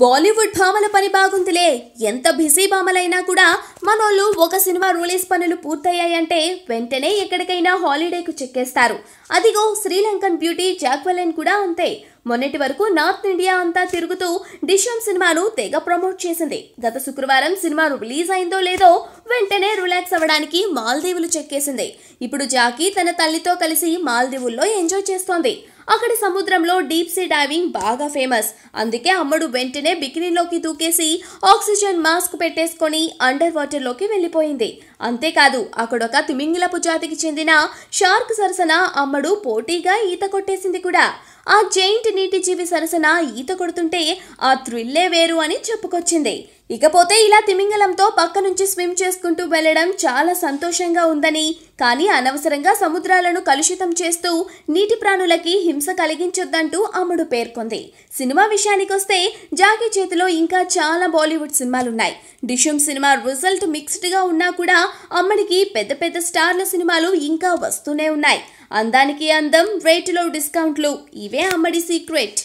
బాలీవుడ్ భామల పని బాగుందిలే ఎంత బిజీ భామలైనా కూడా మనోళ్ళు ఒక సినిమా రిలీజ్ పనులు పూర్తయ్యాయంటే వెంటనే ఎక్కడికైనా హాలిడేకు చెక్కేస్తారు అదిగో శ్రీలంకన్ బ్యూటీ జాక్వెలైన్ కూడా అంతే మొన్నటి వరకు నార్త్ ఇండియా అంతా తిరుగుతూ డిషమ్ సినిమాను తెగ ప్రమోట్ చేసింది గత శుక్రవారం సినిమా రిలీజ్ అయిందో లేదో వెంటనే రిలాక్స్ అవ్వడానికి మాల్దీవులు చెక్కేసింది ఇప్పుడు జాకీ తన తల్లితో కలిసి మాల్దీవుల్లో ఎంజాయ్ చేస్తోంది అక్కడ సముద్రంలో డీప్ సీ డైవింగ్ బాగా ఫేమస్ అందుకే అమ్మడు వెంటనే బికినీలోకి దూకేసి ఆక్సిజన్ మాస్క్ పెట్టేసుకొని అండర్ వాటర్లోకి వెళ్ళిపోయింది అంతేకాదు అక్కడొక తిమింగిలపు జాతికి చెందిన షార్క్ సరసన అమ్మడు పోటీగా ఈత కొట్టేసింది కూడా ఆ జైంట్ నీటి జీవి సరసన ఈత కొడుతుంటే ఆ థ్రిల్లే వేరు అని చెప్పుకొచ్చింది ఇకపోతే ఇలా తిమింగలంతో పక్క నుంచి స్విమ్ చేసుకుంటూ వెళ్ళడం చాలా సంతోషంగా ఉందని కానీ అనవసరంగా సముద్రాలను కలుషితం చేస్తూ నీటి ప్రాణులకి హింస కలిగించొద్దంటూ అమ్ముడు పేర్కొంది సినిమా విషయానికొస్తే జాకీ చేతిలో ఇంకా చాలా బాలీవుడ్ సినిమాలున్నాయి డిషుమ్ సినిమా రిజల్ట్ మిక్స్డ్గా ఉన్నా కూడా అమ్మడికి పెద్ద పెద్ద స్టార్ల సినిమాలు ఇంకా వస్తూనే ఉన్నాయి అందానికి అందం రేటులో డిస్కౌంట్లు ఇవే అమ్మడి సీక్రెట్